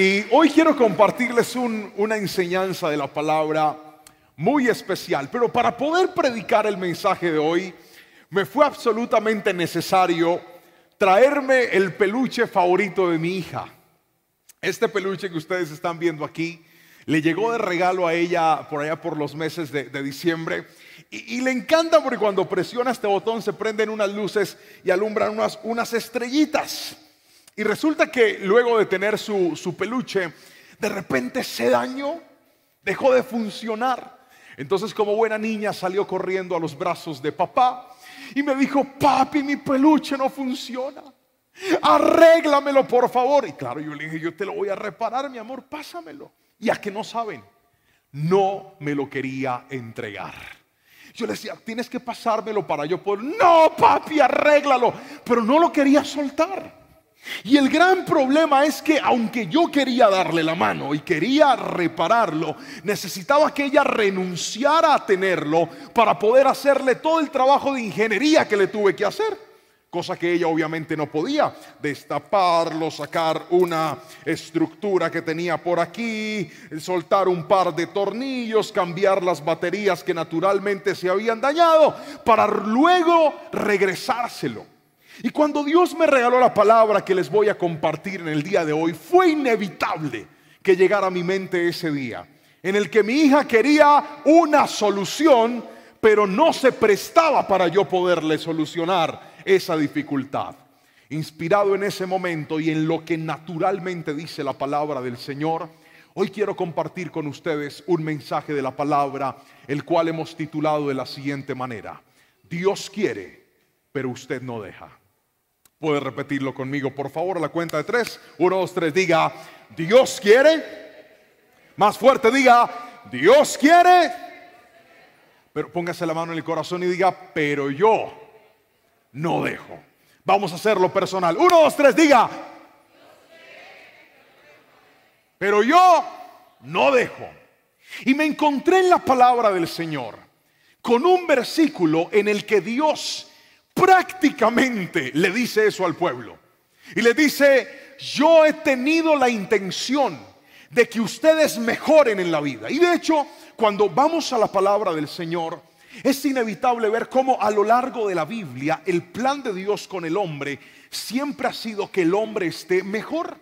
Y hoy quiero compartirles una enseñanza de la palabra muy especial. Pero para poder predicar el mensaje de hoy, me fue absolutamente necesario traerme el peluche favorito de mi hija. Este peluche que ustedes están viendo aquí le llegó de regalo a ella por allá por los meses de, diciembre. Y, le encanta porque cuando presiona este botón se prenden unas luces y alumbran unas, unas estrellitas. Y resulta que luego de tener su, peluche, de repente se dañó, dejó de funcionar. Entonces como buena niña salió corriendo a los brazos de papá y me dijo, papi, mi peluche no funciona. Arréglamelo, por favor. Y claro, yo le dije, yo te lo voy a reparar, mi amor, pásamelo. Y a que no saben, no me lo quería entregar. Yo le decía, tienes que pasármelo para yo poder. No, papi, arréglalo. Pero no lo quería soltar. Y el gran problema es que aunque yo quería darle la mano y quería repararlo, necesitaba que ella renunciara a tenerlo para poder hacerle todo el trabajo de ingeniería que le tuve que hacer. Cosa que ella obviamente no podía, destaparlo, sacar una estructura que tenía por aquí, soltar un par de tornillos, cambiar las baterías que naturalmente se habían dañado, para luego regresárselo. Y cuando Dios me regaló la palabra que les voy a compartir en el día de hoy, fue inevitable que llegara a mi mente ese día en el que mi hija quería una solución, pero no se prestaba para yo poderle solucionar esa dificultad. Inspirado en ese momento y en lo que naturalmente dice la palabra del Señor, hoy quiero compartir con ustedes un mensaje de la palabra, el cual hemos titulado de la siguiente manera. Dios quiere, pero usted no deja. Puede repetirlo conmigo, por favor, a la cuenta de tres. Uno, dos, tres, diga, Dios quiere. Más fuerte, diga, Dios quiere. Pero póngase la mano en el corazón y diga, pero yo no dejo. Vamos a hacerlo personal. Uno, dos, tres, diga. Pero yo no dejo. Y me encontré en la palabra del Señor con un versículo en el que Dios prácticamente le dice eso al pueblo. Y le dice, yo he tenido la intención de que ustedes mejoren en la vida. Y de hecho, cuando vamos a la palabra del Señor, es inevitable ver cómo a lo largo de la Biblia el plan de Dios con el hombre siempre ha sido que el hombre esté mejor.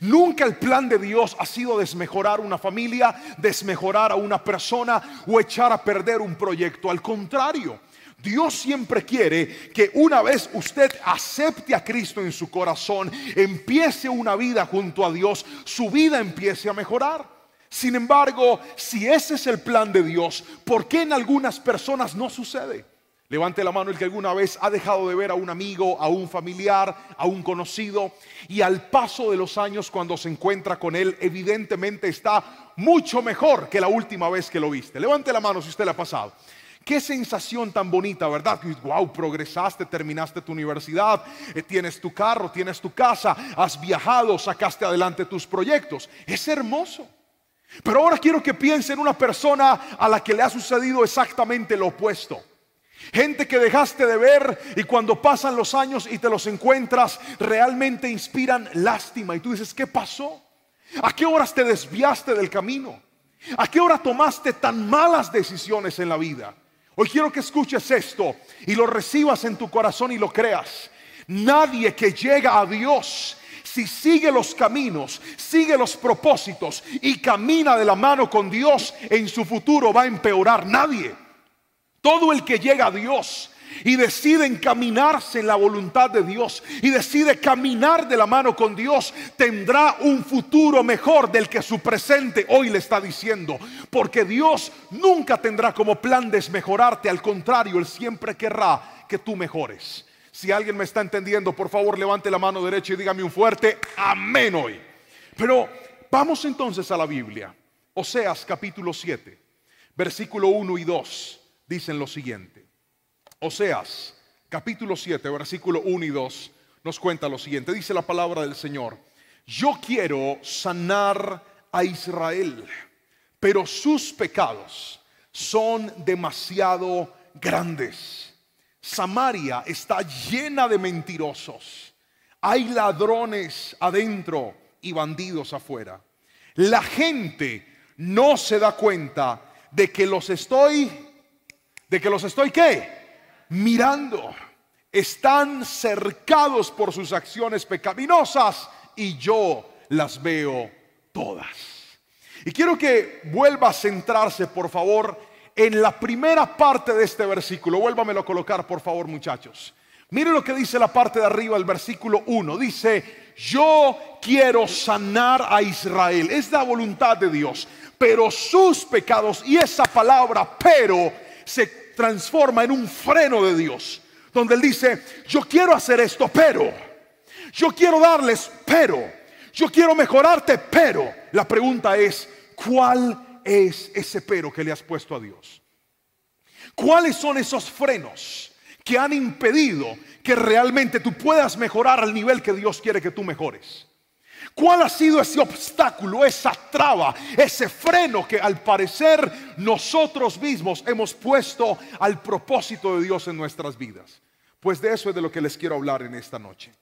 Nunca el plan de Dios ha sido desmejorar una familia, desmejorar a una persona o echar a perder un proyecto. Al contrario, Dios siempre quiere que una vez usted acepte a Cristo en su corazón, empiece una vida junto a Dios, su vida empiece a mejorar. Sin embargo, si ese es el plan de Dios, ¿por qué en algunas personas no sucede? Levante la mano el que alguna vez ha dejado de ver a un amigo, a un familiar, a un conocido y al paso de los años cuando se encuentra con él evidentemente está mucho mejor que la última vez que lo viste. Levante la mano si usted la ha pasado. Qué sensación tan bonita, ¿verdad? Wow, progresaste, terminaste tu universidad, eh, tienes tu carro, tienes tu casa, has viajado, sacaste adelante tus proyectos. Es hermoso. Pero ahora quiero que piense en una persona a la que le ha sucedido exactamente lo opuesto. Gente que dejaste de ver y cuando pasan los años y te los encuentras, realmente inspiran lástima. Y tú dices, ¿qué pasó? ¿A qué horas te desviaste del camino? ¿A qué hora tomaste tan malas decisiones en la vida? Hoy quiero que escuches esto y lo recibas en tu corazón y lo creas. Nadie que llega a Dios si sigue los caminos, sigue los propósitos y camina de la mano con Dios, en su futuro va a empeorar nadie. Todo el que llega a Dios y decide encaminarse en la voluntad de Dios y decide caminar de la mano con Dios, tendrá un futuro mejor del que su presente hoy le está diciendo. Porque Dios nunca tendrá como plan desmejorarte, al contrario, Él siempre querrá que tú mejores. Si alguien me está entendiendo, por favor levante la mano derecha y dígame un fuerte amén hoy. Pero vamos entonces a la Biblia. Oseas capítulo 7, versículo 1 y 2 dicen lo siguiente. Oseas, capítulo 7, versículo 1 y 2, nos cuenta lo siguiente. Dice la palabra del Señor, yo quiero sanar a Israel, pero sus pecados son demasiado grandes. Samaria está llena de mentirosos. Hay ladrones adentro y bandidos afuera. La gente no se da cuenta de que los estoy, de que los estoy qué? mirando, están cercados por sus acciones pecaminosas y yo las veo todas. Y quiero que vuelva a centrarse, por favor, en la primera parte de este versículo. Vuélvamelo a colocar, por favor, muchachos. Miren lo que dice la parte de arriba, el versículo 1. Dice, yo quiero sanar a Israel. Es la voluntad de Dios. Pero sus pecados y esa palabra, pero, se transforma en un freno de Dios, donde Él dice, yo quiero hacer esto, pero, yo quiero darles, pero, yo quiero mejorarte, pero, la pregunta es, ¿cuál es ese pero que le has puesto a Dios? ¿Cuáles son esos frenos que han impedido que realmente tú puedas mejorar al nivel que Dios quiere que tú mejores? ¿Cuál ha sido ese obstáculo, esa traba, ese freno que al parecer nosotros mismos hemos puesto al propósito de Dios en nuestras vidas? Pues de eso es de lo que les quiero hablar en esta noche.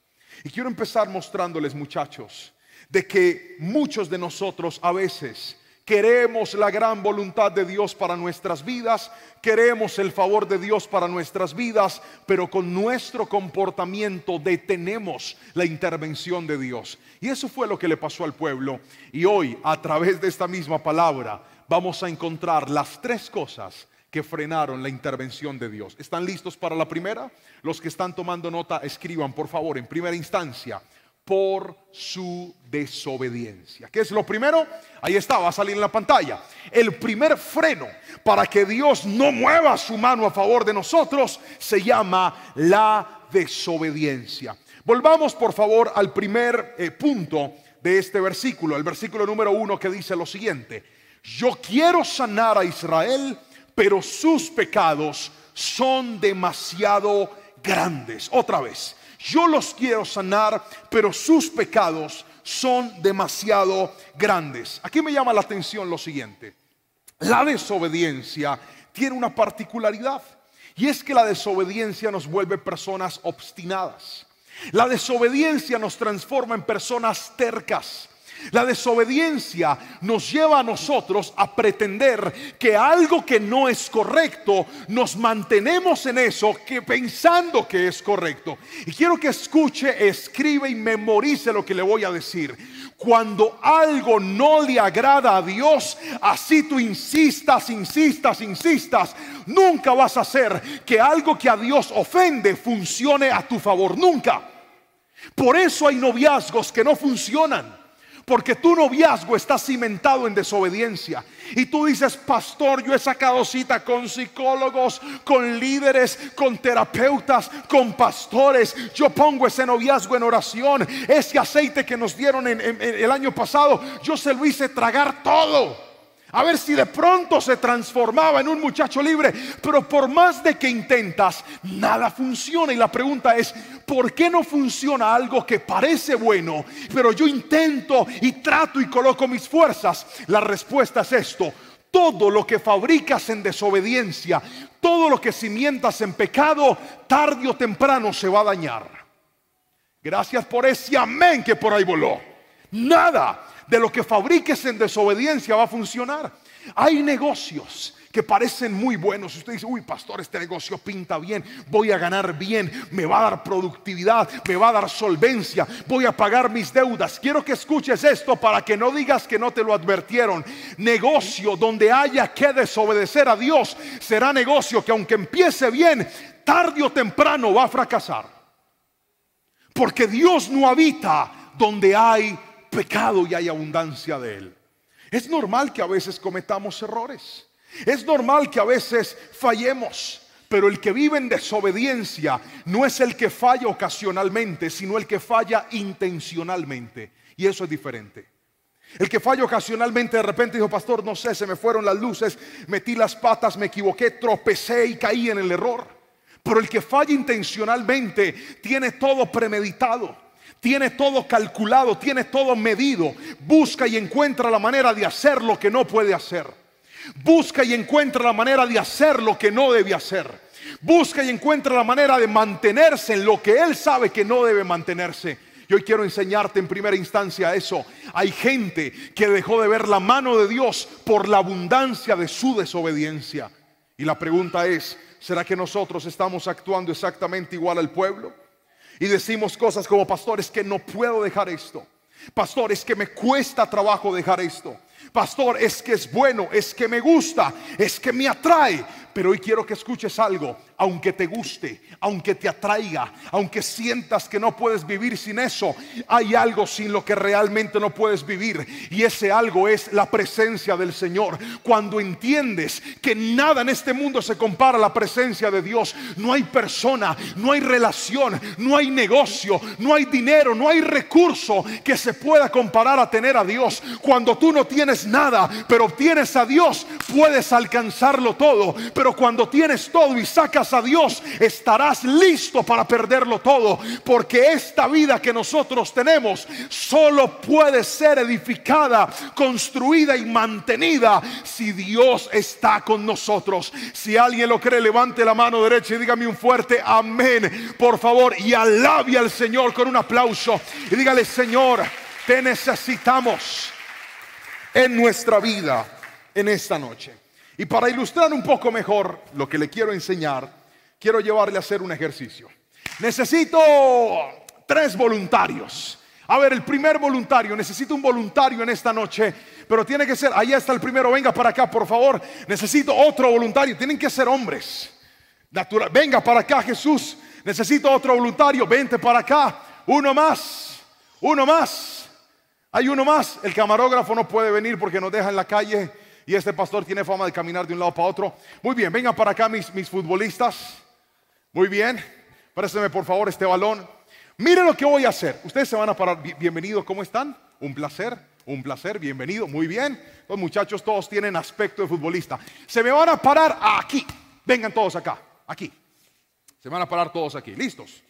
Y quiero empezar mostrándoles, muchachos, de que muchos de nosotros a veces Queremos la gran voluntad de Dios para nuestras vidas, queremos el favor de Dios para nuestras vidas, pero con nuestro comportamiento detenemos la intervención de Dios. Y eso fue lo que le pasó al pueblo. Y hoy, a través de esta misma palabra, vamos a encontrar las tres cosas que frenaron la intervención de Dios. ¿Están listos para la primera? Los que están tomando nota, escriban, por favor, en primera instancia, por su desobediencia. ¿Qué es lo primero? Ahí está, va a salir en la pantalla. El primer freno para que Dios no mueva su mano a favor de nosotros se llama la desobediencia. Volvamos por favor al primer eh, punto de este versículo, el versículo número uno que dice lo siguiente. Yo quiero sanar a Israel, pero sus pecados son demasiado grandes. Otra vez, yo los quiero sanar, pero sus pecados son demasiado grandes. Aquí me llama la atención lo siguiente. La desobediencia tiene una particularidad y es que la desobediencia nos vuelve personas obstinadas. La desobediencia nos transforma en personas tercas. La desobediencia nos lleva a nosotros a pretender que algo que no es correcto, nos mantenemos en eso que pensando que es correcto. Y quiero que escuche, escribe y memorice lo que le voy a decir. Cuando algo no le agrada a Dios, así tú insistas, insistas, insistas, nunca vas a hacer que algo que a Dios ofende funcione a tu favor, nunca. Por eso hay noviazgos que no funcionan. Porque tu noviazgo está cimentado en desobediencia. Y tú dices, pastor, yo he sacado cita con psicólogos, con líderes, con terapeutas, con pastores. Yo pongo ese noviazgo en oración. Ese aceite que nos dieron en, el año pasado, yo se lo hice tragar todo. A ver si de pronto se transformaba en un muchacho libre. Pero por más de que intentas, nada funciona. Y la pregunta es, ¿por qué no funciona algo que parece bueno? Pero yo intento y trato y coloco mis fuerzas. La respuesta es esto. Todo lo que fabricas en desobediencia, todo lo que cimientas en pecado, tarde o temprano se va a dañar. Gracias por ese amén que por ahí voló. Nada de lo que fabriques en desobediencia va a funcionar. Hay negocios que parecen muy buenos. Usted dice, uy, pastor, este negocio pinta bien, voy a ganar bien, me va a dar productividad, me va a dar solvencia, voy a pagar mis deudas. Quiero que escuches esto para que no digas que no te lo advirtieron. Negocio donde haya que desobedecer a Dios será negocio que aunque empiece bien, tarde o temprano va a fracasar. Porque Dios no habita donde hay pecado y hay abundancia de él. Es normal que a veces cometamos errores. Es normal que a veces fallemos. Pero el que vive en desobediencia no es el que falla ocasionalmente, sino el que falla intencionalmente. Y eso es diferente. El que falla ocasionalmente de repente dijo, pastor, no sé, se me fueron las luces, metí las patas, me equivoqué, tropecé y caí en el error. Pero el que falla intencionalmente tiene todo premeditado. Tiene todo calculado, tiene todo medido. Busca y encuentra la manera de hacer lo que no puede hacer. Busca y encuentra la manera de hacer lo que no debe hacer. Busca y encuentra la manera de mantenerse en lo que él sabe que no debe mantenerse. Y hoy quiero enseñarte en primera instancia eso. Hay gente que dejó de ver la mano de Dios por la abundancia de su desobediencia. Y la pregunta es, ¿será que nosotros estamos actuando exactamente igual al pueblo? Y decimos cosas como, pastor, es que no puedo dejar esto. Pastor, es que me cuesta trabajo dejar esto. Pastor, es que es bueno, es que me gusta, es que me atrae. Pero hoy quiero que escuches algo, aunque te guste, aunque te atraiga, aunque sientas que no puedes vivir sin eso, hay algo sin lo que realmente no puedes vivir. Y ese algo es la presencia del Señor. Cuando entiendes que nada en este mundo se compara a la presencia de Dios, no hay persona, no hay relación, no hay negocio, no hay dinero, no hay recurso que se pueda comparar a tener a Dios. Cuando tú no tienes nada, pero tienes a Dios, puedes alcanzarlo todo. Pero cuando tienes todo y sacas a Dios, estarás listo para perderlo todo. Porque esta vida que nosotros tenemos solo puede ser edificada, construida y mantenida si Dios está con nosotros. Si alguien lo cree, levante la mano derecha y dígame un fuerte amén, por favor, y alabe al Señor con un aplauso. Y dígale, Señor, te necesitamos en nuestra vida en esta noche. Y para ilustrar un poco mejor lo que le quiero enseñar, quiero llevarle a hacer un ejercicio. Necesito tres voluntarios. A ver, el primer voluntario, necesito un voluntario en esta noche, pero tiene que ser, ahí está el primero, venga para acá, por favor. Necesito otro voluntario, tienen que ser hombres. Natural, venga para acá, Jesús. Necesito otro voluntario, vente para acá. Uno más, uno más. Hay uno más. El camarógrafo no puede venir porque nos deja en la calle y este pastor tiene fama de caminar de un lado para otro. Muy bien, vengan para acá mis, mis futbolistas. Muy bien, présteme por favor este balón. Miren lo que voy a hacer. Ustedes se van a parar. Bienvenidos, ¿cómo están? Un placer, un placer, bienvenido. Muy bien. Los muchachos todos tienen aspecto de futbolista. Se me van a parar aquí. Vengan todos acá, aquí. Se van a parar todos aquí, listos.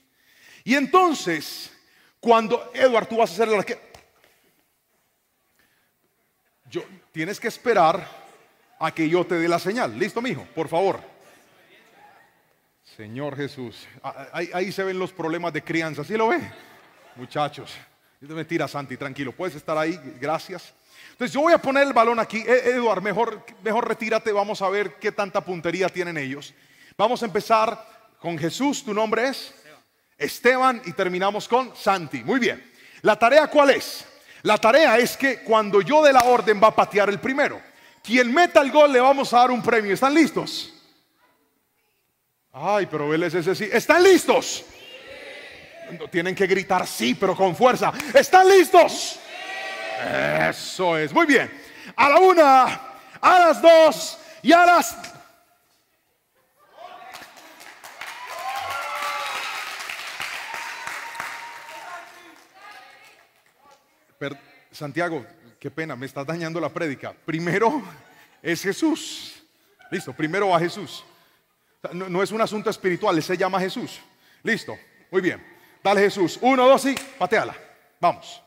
Y entonces, cuando Edward, tú vas a hacer el arquero. Yo, tienes que esperar a que yo te dé la señal. ¿Listo, mijo? Por favor. Señor Jesús, ahí, se ven los problemas de crianza, ¿sí lo ve? Muchachos, a Santi, tranquilo, puedes estar ahí, gracias. Entonces yo voy a poner el balón aquí. E, Eduard, mejor, mejor retírate, vamos a ver qué tanta puntería tienen ellos. Vamos a empezar con Jesús, tu nombre es Esteban y terminamos con Santi. Muy bien. ¿La tarea cuál es? La tarea es que cuando yo dé la orden va a patear el primero. Quien meta el gol le vamos a dar un premio. ¿Están listos? Ay, pero él es ese sí. ¿Están listos? Tienen que gritar sí, pero con fuerza. ¿Están listos? Eso es. Muy bien. A la una, a las dos y a las Santiago, qué pena, me estás dañando la prédica. Primero es Jesús. Listo, primero va Jesús. No, es un asunto espiritual, se llama Jesús. Listo, muy bien. Dale Jesús. Uno, dos y pateala. Vamos.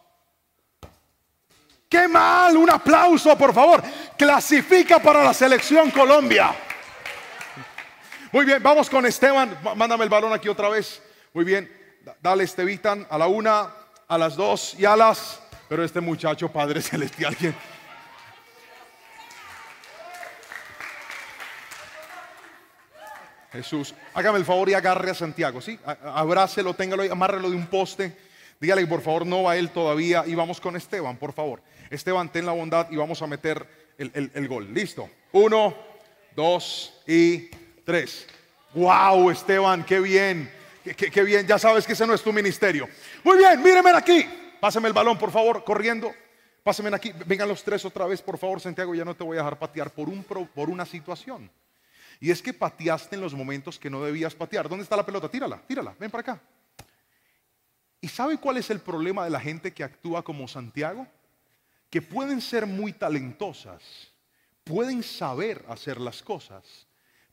¡Qué mal! Un aplauso, por favor. Clasifica para la selección Colombia. Muy bien, vamos con Esteban. Mándame el balón aquí otra vez. Muy bien. Dale, Estevitan, a la una, a las dos y a las pero este muchacho, Padre Celestial, Jesús, hágame el favor y agarre a Santiago, ¿sí? Abrácelo, téngalo y amárrelo de un poste. Dígale, por favor, no va él todavía. Y vamos con Esteban, por favor. Esteban, ten la bondad y vamos a meter el, gol. Listo. Uno, dos y tres. ¡Wow, Esteban! ¡Qué bien! Qué, bien! Ya sabes que ese no es tu ministerio. Muy bien, míreme aquí pásame el balón, por favor, corriendo. Pásame aquí, vengan los tres otra vez, por favor, Santiago, ya no te voy a dejar patear por, un, por una situación. Y es que pateaste en los momentos que no debías patear. ¿Dónde está la pelota? Tírala, tírala, ven para acá. ¿Y sabe cuál es el problema de la gente que actúa como Santiago? Que pueden ser muy talentosas, pueden saber hacer las cosas,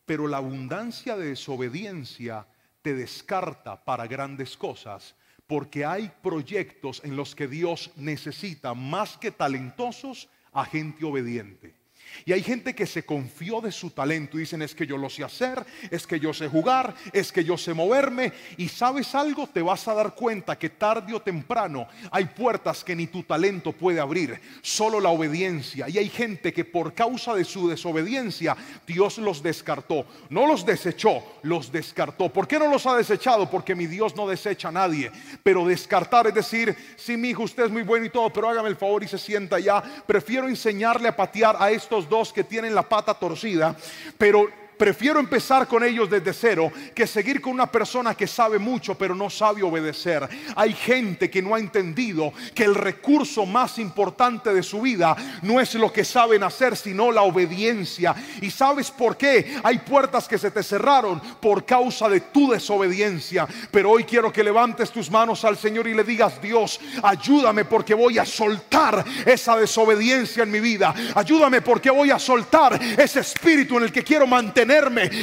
pero la abundancia de desobediencia te descarta para grandes cosas porque hay proyectos en los que Dios necesita más que talentosos a gente obediente. Y hay gente que se confió de su talento. Y Dicen, es que yo lo sé hacer, es que yo sé jugar, es que yo sé moverme. Y sabes algo, te vas a dar cuenta que tarde o temprano hay puertas que ni tu talento puede abrir, solo la obediencia. Y hay gente que por causa de su desobediencia, Dios los descartó. No los desechó, los descartó. ¿Por qué no los ha desechado? Porque mi Dios no desecha a nadie. Pero descartar es decir, Si mi hijo, usted es muy bueno y todo, pero hágame el favor y se sienta ya. Prefiero enseñarle a patear a esto dos que tienen la pata torcida, pero prefiero empezar con ellos desde cero que seguir con una persona que sabe mucho pero no sabe obedecer. Hay gente que no ha entendido que el recurso más importante de su vida no es lo que saben hacer, sino la obediencia. ¿Y sabes por qué? Hay puertas que se te cerraron por causa de tu desobediencia. Pero hoy quiero que levantes tus manos al Señor y le digas, Dios, ayúdame porque voy a soltar esa desobediencia en mi vida. Ayúdame porque voy a soltar ese espíritu en el que quiero mantener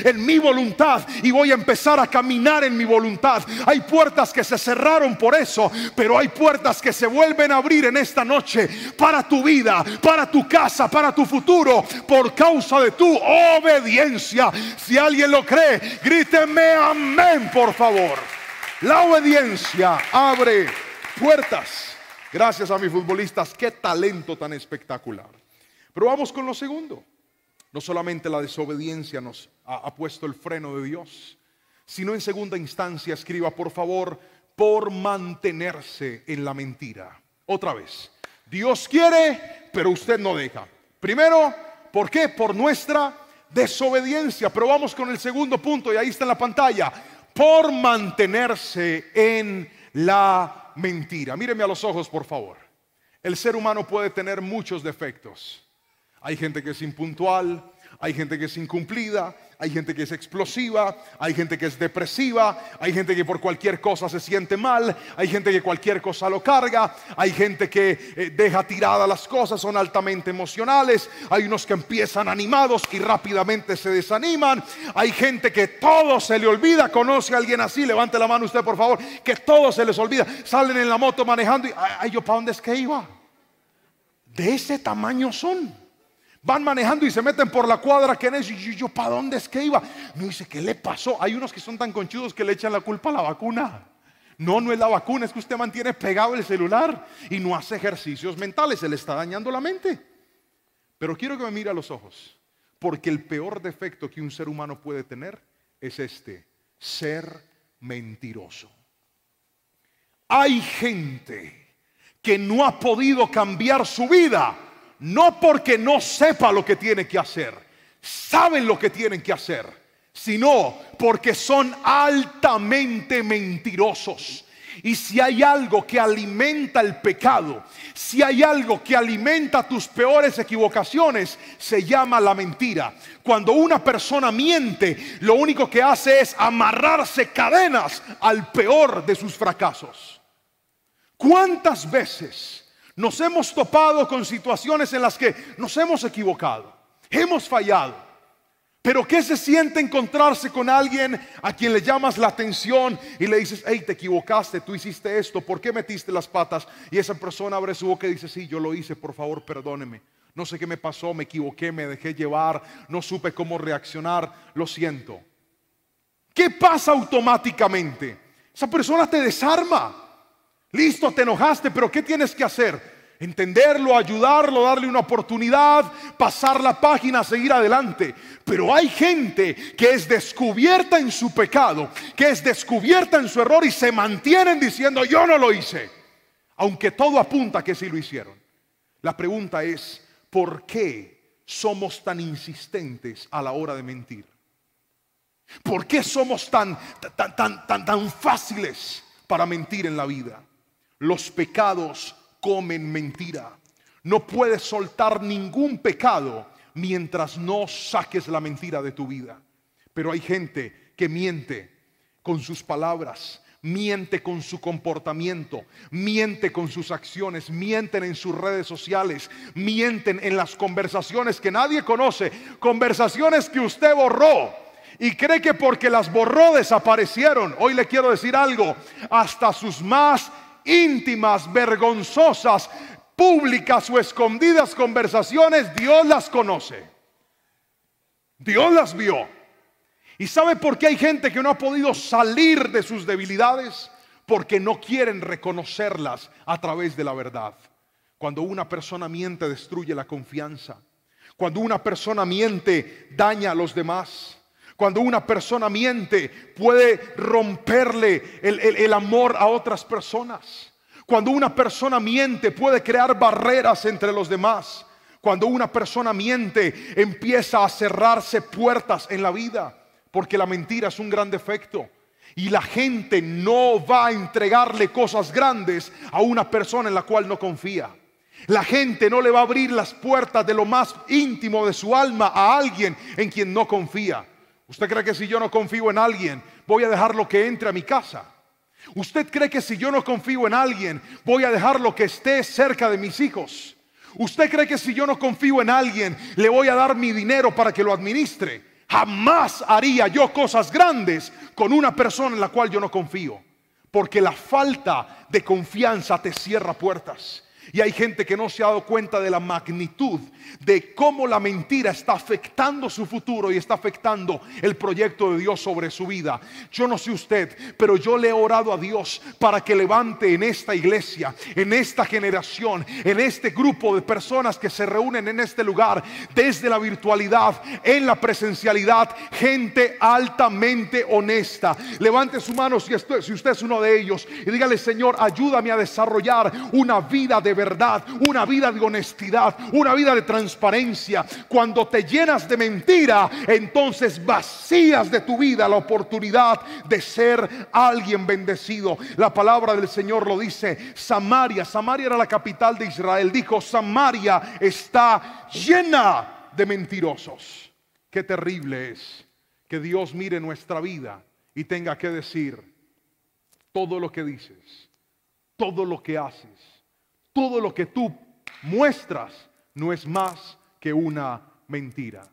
en mi voluntad y voy a empezar a caminar en mi voluntad. Hay puertas que se cerraron por eso, pero hay puertas que se vuelven a abrir en esta noche para tu vida, para tu casa, para tu futuro, por causa de tu obediencia. Si alguien lo cree, gríteme amén, por favor. La obediencia abre puertas. Gracias a mis futbolistas, qué talento tan espectacular. Pero vamos con lo segundo. No solamente la desobediencia nos ha, puesto el freno de Dios, sino en segunda instancia escriba, por favor, por mantenerse en la mentira. Otra vez, Dios quiere, pero usted no deja. Primero, ¿por qué? Por nuestra desobediencia. Pero vamos con el segundo punto y ahí está en la pantalla. Por mantenerse en la mentira. Míreme a los ojos, por favor. El ser humano puede tener muchos defectos, hay gente que es impuntual, hay gente que es incumplida, hay gente que es explosiva, hay gente que es depresiva, hay gente que por cualquier cosa se siente mal, hay gente que cualquier cosa lo carga, hay gente que eh, deja tiradas las cosas, son altamente emocionales, hay unos que empiezan animados y rápidamente se desaniman, hay gente que todo se le olvida, conoce a alguien así, levante la mano usted por favor, que todo se les olvida, salen en la moto manejando y, ay, yo para dónde es que iba. De ese tamaño son. Van manejando y se meten por la cuadra que es. Y yo, ¿para dónde es que iba? Me dice, ¿qué le pasó? Hay unos que son tan conchudos que le echan la culpa a la vacuna. No, no es la vacuna, es que usted mantiene pegado el celular y no hace ejercicios mentales, se le está dañando la mente. Pero quiero que me mire a los ojos, porque el peor defecto que un ser humano puede tener es este, ser mentiroso. Hay gente que no ha podido cambiar su vida no porque no sepa lo que tiene que hacer, saben lo que tienen que hacer, sino porque son altamente mentirosos. Y si hay algo que alimenta el pecado, si hay algo que alimenta tus peores equivocaciones, se llama la mentira. Cuando una persona miente, lo único que hace es amarrarse cadenas al peor de sus fracasos. ¿Cuántas veces nos hemos topado con situaciones en las que nos hemos equivocado, hemos fallado. Pero ¿qué se siente encontrarse con alguien a quien le llamas la atención y le dices, hey, te equivocaste, tú hiciste esto, ¿por qué metiste las patas? Y esa persona abre su boca y dice, sí, yo lo hice, por favor, perdóneme. No sé qué me pasó, me equivoqué, me dejé llevar, no supe cómo reaccionar, lo siento. ¿Qué pasa automáticamente? Esa persona te desarma. Listo, te enojaste, pero ¿qué tienes que hacer? Entenderlo, ayudarlo, darle una oportunidad, pasar la página, seguir adelante. Pero hay gente que es descubierta en su pecado, que es descubierta en su error y se mantienen diciendo, yo no lo hice. Aunque todo apunta que sí lo hicieron. La pregunta es, ¿por qué somos tan insistentes a la hora de mentir? ¿Por qué somos tan, tan, tan, tan, tan fáciles para mentir en la vida? Los pecados comen mentira. No puedes soltar ningún pecado mientras no saques la mentira de tu vida. Pero hay gente que miente con sus palabras, miente con su comportamiento, miente con sus acciones, mienten en sus redes sociales, mienten en las conversaciones que nadie conoce, conversaciones que usted borró. Y cree que porque las borró desaparecieron. Hoy le quiero decir algo. Hasta sus más íntimas, vergonzosas, públicas o escondidas conversaciones, Dios las conoce. Dios las vio. ¿Y sabe por qué hay gente que no ha podido salir de sus debilidades? Porque no quieren reconocerlas a través de la verdad. Cuando una persona miente, destruye la confianza. Cuando una persona miente, daña a los demás. Cuando una persona miente, puede romperle el, amor a otras personas. Cuando una persona miente, puede crear barreras entre los demás. Cuando una persona miente, empieza a cerrarse puertas en la vida, porque la mentira es un gran defecto. Y la gente no va a entregarle cosas grandes a una persona en la cual no confía. La gente no le va a abrir las puertas de lo más íntimo de su alma a alguien en quien no confía. ¿Usted cree que si yo no confío en alguien, voy a dejar lo que entre a mi casa? ¿Usted cree que si yo no confío en alguien, voy a dejar lo que esté cerca de mis hijos? ¿Usted cree que si yo no confío en alguien, le voy a dar mi dinero para que lo administre? Jamás haría yo cosas grandes con una persona en la cual yo no confío. Porque la falta de confianza te cierra puertas. Y hay gente que no se ha dado cuenta de la magnitud de cómo la mentira está afectando su futuro y está afectando el proyecto de Dios sobre su vida. Yo no sé usted, pero yo le he orado a Dios para que levante en esta iglesia, en esta generación, en este grupo de personas que se reúnen en este lugar, desde la virtualidad, en la presencialidad, gente altamente honesta. Levante su mano si, si usted es uno de ellos y dígale, Señor, ayúdame a desarrollar una vida de verdad verdad, una vida de honestidad, una vida de transparencia. Cuando te llenas de mentira, entonces vacías de tu vida la oportunidad de ser alguien bendecido. La palabra del Señor lo dice. Samaria, Samaria era la capital de Israel. Dijo, Samaria está llena de mentirosos. Qué terrible es que Dios mire nuestra vida y tenga que decir todo lo que dices, todo lo que haces, todo lo que tú muestras no es más que una mentira.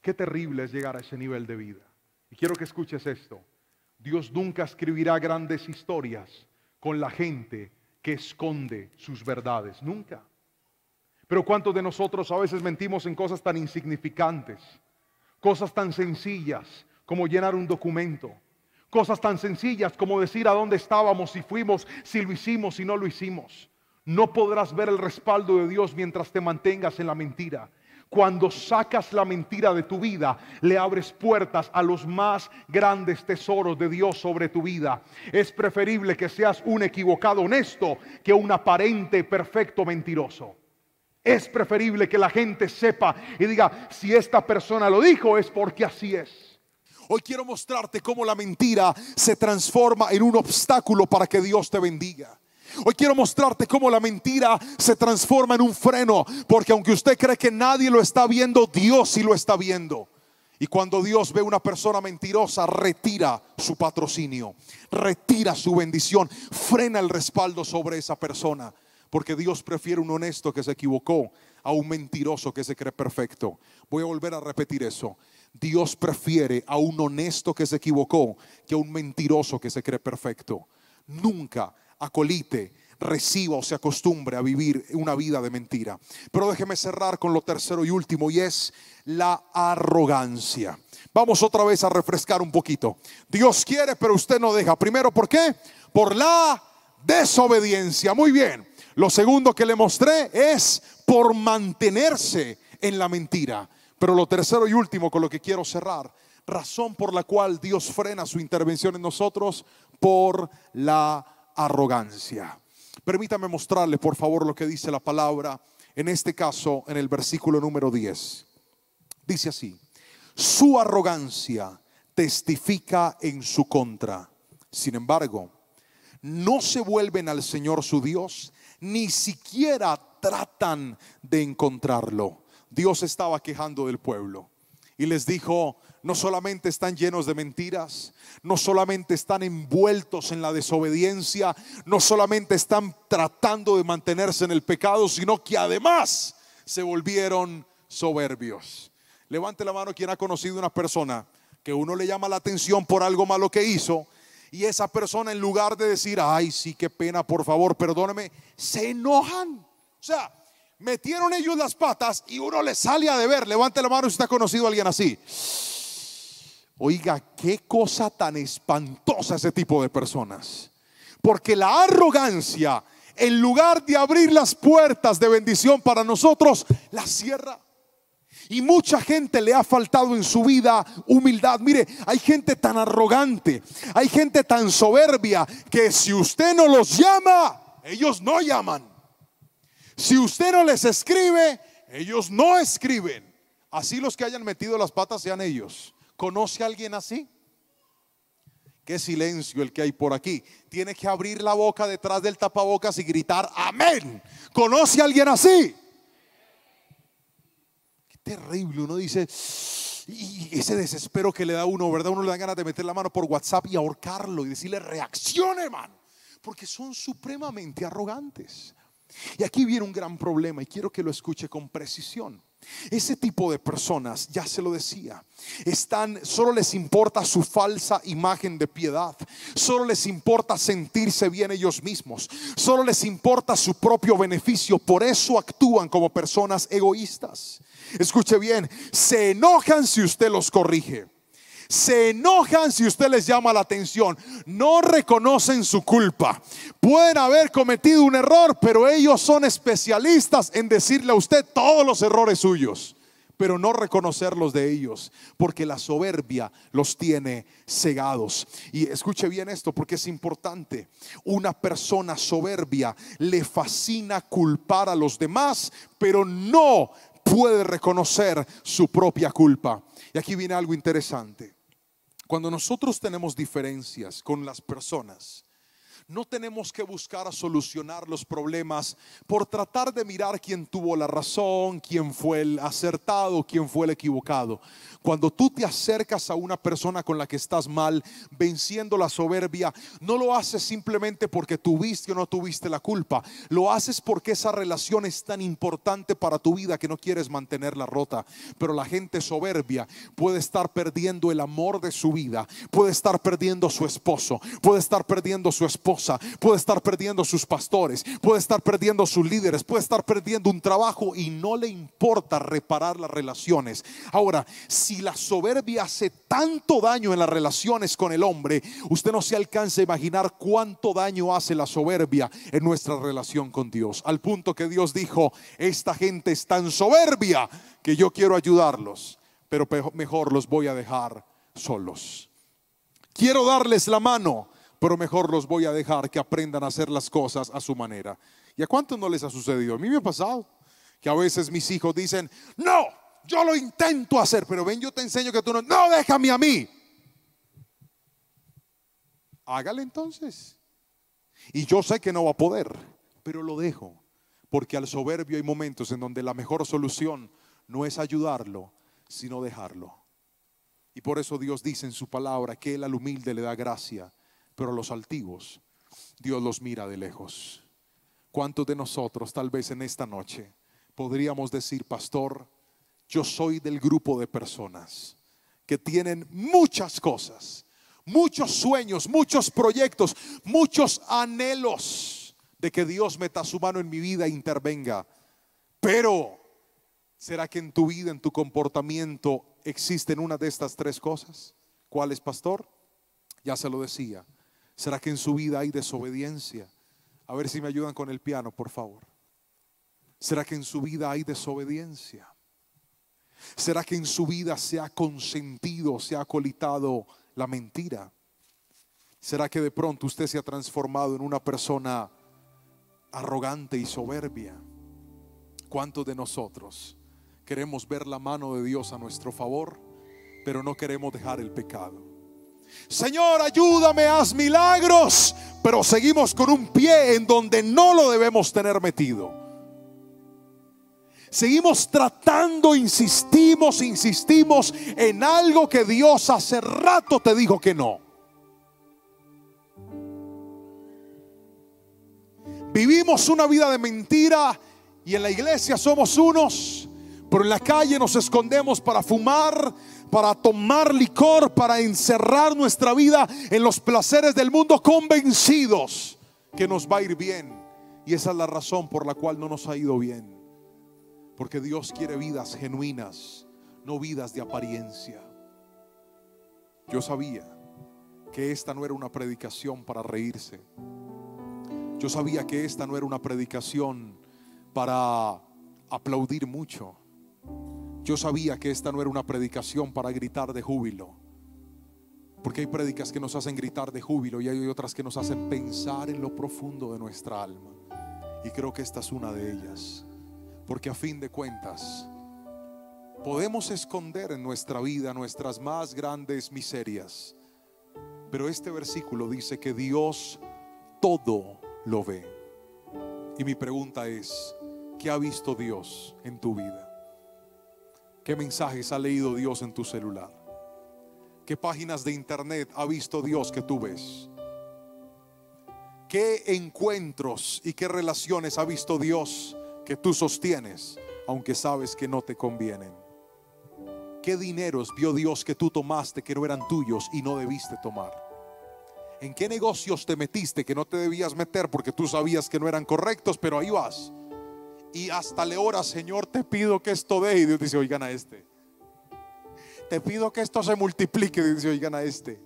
Qué terrible es llegar a ese nivel de vida. Y quiero que escuches esto. Dios nunca escribirá grandes historias con la gente que esconde sus verdades. Nunca. Pero ¿cuántos de nosotros a veces mentimos en cosas tan insignificantes? Cosas tan sencillas como llenar un documento. Cosas tan sencillas como decir a dónde estábamos, si fuimos, si lo hicimos, si no lo hicimos. No podrás ver el respaldo de Dios mientras te mantengas en la mentira. Cuando sacas la mentira de tu vida, le abres puertas a los más grandes tesoros de Dios sobre tu vida. Es preferible que seas un equivocado honesto que un aparente perfecto mentiroso. Es preferible que la gente sepa y diga, si esta persona lo dijo es porque así es. Hoy quiero mostrarte cómo la mentira se transforma en un obstáculo para que Dios te bendiga. Hoy quiero mostrarte cómo la mentira se transforma en un freno, porque aunque usted cree que nadie lo está viendo, Dios sí lo está viendo. Y cuando Dios ve una persona mentirosa, retira su patrocinio, retira su bendición, frena el respaldo sobre esa persona, porque Dios prefiere un honesto que se equivocó a un mentiroso que se cree perfecto. Voy a volver a repetir eso. Dios prefiere a un honesto que se equivocó que a un mentiroso que se cree perfecto. Nunca acolite, reciba o se acostumbre a vivir una vida de mentira. Pero déjeme cerrar con lo tercero y último y es la arrogancia. Vamos otra vez a refrescar un poquito. Dios quiere, pero usted no deja. Primero, ¿por qué? Por la desobediencia. Muy bien. Lo segundo que le mostré es por mantenerse en la mentira. Pero lo tercero y último con lo que quiero cerrar, razón por la cual Dios frena su intervención en nosotros, por la arrogancia. Permítame mostrarle, por favor, lo que dice la palabra, en este caso, en el versículo número 10. Dice así, su arrogancia testifica en su contra. Sin embargo, no se vuelven al Señor su Dios, ni siquiera tratan de encontrarlo. Dios estaba quejando del pueblo y les dijo, no solamente están llenos de mentiras, no solamente están envueltos en la desobediencia, no solamente están tratando de mantenerse en el pecado, sino que además se volvieron soberbios. Levante la mano quien ha conocido una persona que uno le llama la atención por algo malo que hizo y esa persona en lugar de decir, ay, sí, qué pena, por favor, perdóneme, se enojan. O sea, metieron ellos las patas y uno le sale a deber. Levante la mano si está conocido a alguien así Oiga, qué cosa tan espantosa ese tipo de personas. Porque la arrogancia, en lugar de abrir las puertas de bendición para nosotros, la cierra. Y mucha gente le ha faltado en su vida humildad. Mire, hay gente tan arrogante, hay gente tan soberbia que si usted no los llama, ellos no llaman. Si usted no les escribe, ellos no escriben. Así los que hayan metido las patas sean ellos. ¿Conoce a alguien así? Qué silencio el que hay por aquí. Tiene que abrir la boca detrás del tapabocas y gritar, amén. ¿Conoce a alguien así? Qué terrible. Uno dice, y ese desespero que le da a uno, ¿verdad? Uno le da ganas de meter la mano por WhatsApp y ahorcarlo y decirle, reaccione, hermano. Porque son supremamente arrogantes. Y aquí viene un gran problema y quiero que lo escuche con precisión. Ese tipo de personas, ya se lo decía, están, solo les importa su falsa imagen de piedad, solo les importa sentirse bien ellos mismos, solo les importa su propio beneficio, por eso actúan como personas egoístas. Escuche bien, se enojan si usted los corrige se enojan si usted les llama la atención, no reconocen su culpa. Pueden haber cometido un error, pero ellos son especialistas en decirle a usted todos los errores suyos pero no reconocerlos de ellos, porque la soberbia los tiene cegados. Y escuche bien esto, porque es importante. Una persona soberbia le fascina culpar a los demás, pero no puede reconocer su propia culpa. Y aquí viene algo interesante. Cuando nosotros tenemos diferencias con las personas, no tenemos que buscar a solucionar los problemas por tratar de mirar quién tuvo la razón, quién fue el acertado, quién fue el equivocado. Cuando tú te acercas a una persona con la que estás mal, venciendo la soberbia, no lo haces simplemente porque tuviste o no tuviste la culpa. Lo haces porque esa relación es tan importante para tu vida que no quieres mantenerla rota. Pero la gente soberbia puede estar perdiendo el amor de su vida, puede estar perdiendo su esposo, puede estar perdiendo su esposa puede estar perdiendo sus pastores, puede estar perdiendo sus líderes, puede estar perdiendo un trabajo y no le importa reparar las relaciones. Ahora, si la soberbia hace tanto daño en las relaciones con el hombre, usted no se alcanza a imaginar cuánto daño hace la soberbia en nuestra relación con Dios. Al punto que Dios dijo, esta gente es tan soberbia que yo quiero ayudarlos, pero mejor los voy a dejar solos. Quiero darles la mano, pero mejor los voy a dejar que aprendan a hacer las cosas a su manera. ¿Y a cuántos no les ha sucedido? A mí me ha pasado que a veces mis hijos dicen, no, yo lo intento hacer, pero ven, yo te enseño que tú no, no, déjame a mí. Hágale entonces. Y yo sé que no va a poder, pero lo dejo, porque al soberbio hay momentos en donde la mejor solución no es ayudarlo, sino dejarlo. Y por eso Dios dice en su palabra que Él al humilde le da gracia pero los altivos Dios los mira de lejos. ¿Cuántos de nosotros tal vez en esta noche podríamos decir, pastor, yo soy del grupo de personas que tienen muchas cosas, muchos sueños, muchos proyectos, muchos anhelos de que Dios meta su mano en mi vida e intervenga? Pero, ¿será que en tu vida, en tu comportamiento, existen una de estas tres cosas? ¿Cuál es, pastor? Ya se lo decía ¿Será que en su vida hay desobediencia? A ver si me ayudan con el piano, por favor. ¿Será que en su vida hay desobediencia? ¿Será que en su vida se ha consentido, se ha colitado la mentira? ¿Será que de pronto usted se ha transformado en una persona arrogante y soberbia? ¿Cuántos de nosotros queremos ver la mano de Dios a nuestro favor, pero no queremos dejar el pecado? Señor, ayúdame, haz milagros, pero seguimos con un pie en donde no lo debemos tener metido. Seguimos tratando, insistimos, insistimos en algo que Dios hace rato te dijo que no. Vivimos una vida de mentira y en la iglesia somos unos pero en la calle nos escondemos para fumar, para tomar licor, para encerrar nuestra vida en los placeres del mundo convencidos que nos va a ir bien. Y esa es la razón por la cual no nos ha ido bien. Porque Dios quiere vidas genuinas, no vidas de apariencia. Yo sabía que esta no era una predicación para reírse. Yo sabía que esta no era una predicación para aplaudir mucho. Yo sabía que esta no era una predicación para gritar de júbilo. Porque hay predicas que nos hacen gritar de júbilo y hay otras que nos hacen pensar en lo profundo de nuestra alma. Y creo que esta es una de ellas. Porque a fin de cuentas, podemos esconder en nuestra vida nuestras más grandes miserias. Pero este versículo dice que Dios todo lo ve. Y mi pregunta es, ¿qué ha visto Dios en tu vida? ¿Qué mensajes ha leído Dios en tu celular? ¿Qué páginas de internet ha visto Dios que tú ves? ¿Qué encuentros y qué relaciones ha visto Dios que tú sostienes, aunque sabes que no te convienen? ¿Qué dineros vio Dios que tú tomaste que no eran tuyos y no debiste tomar? ¿En qué negocios te metiste que no te debías meter porque tú sabías que no eran correctos, pero ahí vas? y hasta le ora, Señor, te pido que esto dé. Y Dios dice, oigan a este. Te pido que esto se multiplique, y dice, oigan a este.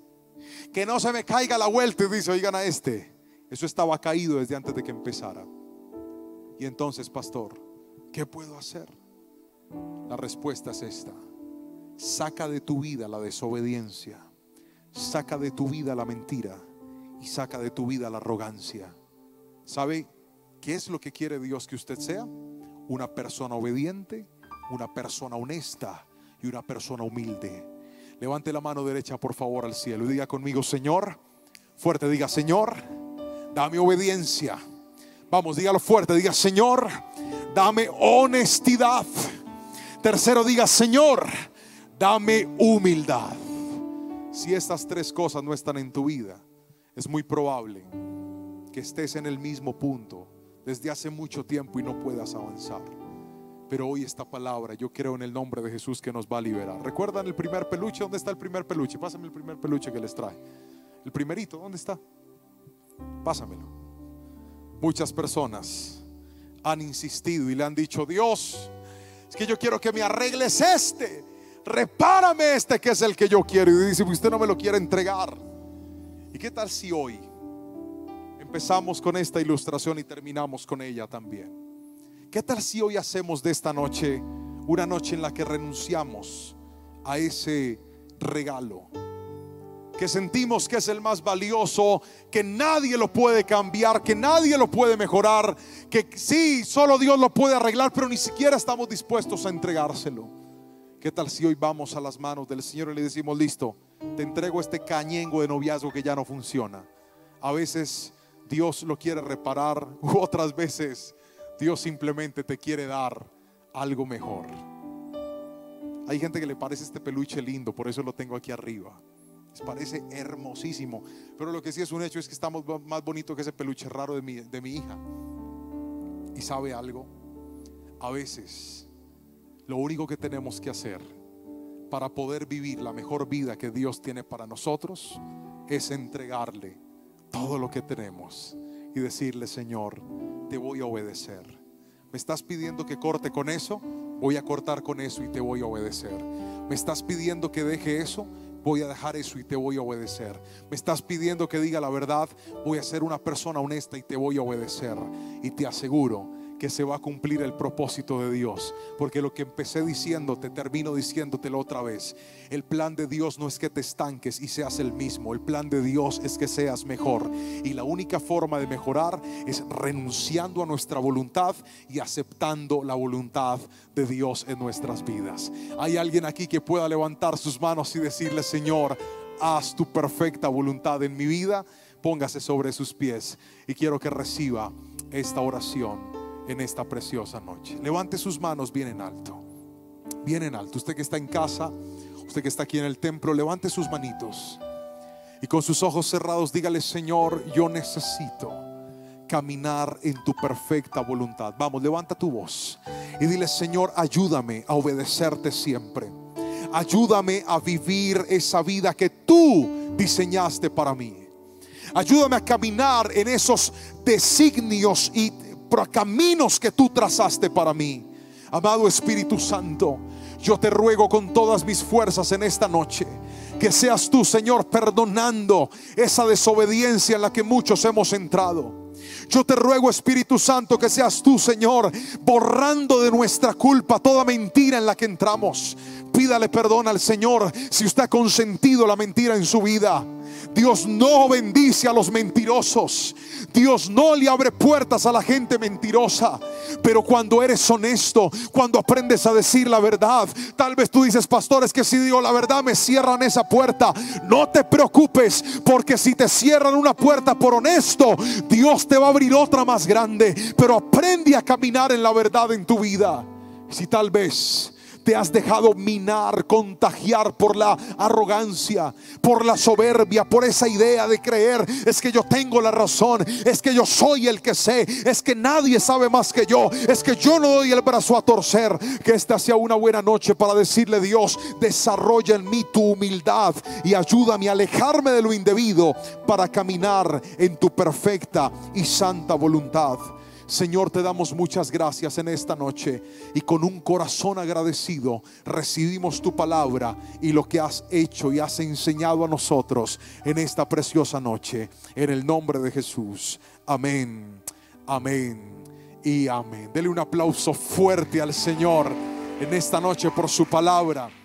Que no se me caiga la vuelta, y dice, oigan a este. Eso estaba caído desde antes de que empezara. Y entonces, pastor, ¿qué puedo hacer? La respuesta es esta. Saca de tu vida la desobediencia, saca de tu vida la mentira y saca de tu vida la arrogancia. ¿Sabe? ¿Qué es lo que quiere Dios que usted sea? Una persona obediente, una persona honesta y una persona humilde. Levante la mano derecha, por favor, al cielo y diga conmigo, Señor, fuerte, diga, Señor, dame obediencia. Vamos, dígalo fuerte, diga, Señor, dame honestidad. Tercero, diga, Señor, dame humildad. Si estas tres cosas no están en tu vida, es muy probable que estés en el mismo punto desde hace mucho tiempo y no puedas avanzar. Pero hoy esta palabra, yo creo en el nombre de Jesús que nos va a liberar. ¿Recuerdan el primer peluche? ¿Dónde está el primer peluche? Pásame el primer peluche que les trae. El primerito, ¿dónde está? Pásamelo. Muchas personas han insistido y le han dicho, Dios, es que yo quiero que me arregles este. Repárame este que es el que yo quiero. Y dice, usted no me lo quiere entregar. ¿Y qué tal si hoy Empezamos con esta ilustración y terminamos con ella también. ¿Qué tal si hoy hacemos de esta noche una noche en la que renunciamos a ese regalo? que sentimos que es el más valioso, que nadie lo puede cambiar, que nadie lo puede mejorar, que sí, solo Dios lo puede arreglar, pero ni siquiera estamos dispuestos a entregárselo. ¿Qué tal si hoy vamos a las manos del Señor y le decimos, listo, te entrego este cañengo de noviazgo que ya no funciona? A veces Dios lo quiere reparar u otras veces Dios simplemente te quiere dar algo mejor. Hay gente que le parece este peluche lindo, por eso lo tengo aquí arriba. Les parece hermosísimo. Pero lo que sí es un hecho es que estamos más bonito que ese peluche raro de mi, de mi hija. Y sabe algo, a veces lo único que tenemos que hacer para poder vivir la mejor vida que Dios tiene para nosotros es entregarle todo lo que tenemos y decirle, Señor, te voy a obedecer. ¿Me estás pidiendo que corte con eso? Voy a cortar con eso y te voy a obedecer. ¿Me estás pidiendo que deje eso? Voy a dejar eso y te voy a obedecer. Me estás pidiendo que diga la verdad. Voy a ser una persona honesta y te voy a obedecer. Y te aseguro que se va a cumplir el propósito de Dios. Porque lo que empecé diciéndote, termino diciéndotelo otra vez. El plan de Dios no es que te estanques y seas el mismo. El plan de Dios es que seas mejor. Y la única forma de mejorar es renunciando a nuestra voluntad y aceptando la voluntad de Dios en nuestras vidas. Hay alguien aquí que pueda levantar sus manos y decirle, Señor, haz tu perfecta voluntad en mi vida. Póngase sobre sus pies y quiero que reciba esta oración en esta preciosa noche. Levante sus manos bien en alto, bien en alto. Usted que está en casa, usted que está aquí en el templo, levante sus manitos y con sus ojos cerrados dígale, Señor, yo necesito caminar en tu perfecta voluntad. Vamos, levanta tu voz y dile, Señor, ayúdame a obedecerte siempre. Ayúdame a vivir esa vida que tú diseñaste para mí. Ayúdame a caminar en esos designios y caminos que tú trazaste para mí. Amado Espíritu Santo, yo te ruego con todas mis fuerzas en esta noche que seas tú, Señor, perdonando esa desobediencia en la que muchos hemos entrado. Yo te ruego, Espíritu Santo, que seas tú, Señor, borrando de nuestra culpa toda mentira en la que entramos. Pídale perdón al Señor si usted ha consentido la mentira en su vida. Dios no bendice a los mentirosos. Dios no le abre puertas a la gente mentirosa. Pero cuando eres honesto, cuando aprendes a decir la verdad, tal vez tú dices, pastores, que si digo la verdad me cierran esa puerta. No te preocupes, porque si te cierran una puerta por honesto, Dios te va a abrir otra más grande. Pero aprende a caminar en la verdad en tu vida. Si tal vez te has dejado minar, contagiar por la arrogancia, por la soberbia, por esa idea de creer, es que yo tengo la razón, es que yo soy el que sé, es que nadie sabe más que yo, es que yo no doy el brazo a torcer, que esta sea una buena noche para decirle Dios, desarrolla en mí tu humildad y ayúdame a alejarme de lo indebido para caminar en tu perfecta y santa voluntad. Señor, te damos muchas gracias en esta noche y con un corazón agradecido recibimos tu palabra y lo que has hecho y has enseñado a nosotros en esta preciosa noche. En el nombre de Jesús. Amén, amén y amén. Dele un aplauso fuerte al Señor en esta noche por su palabra.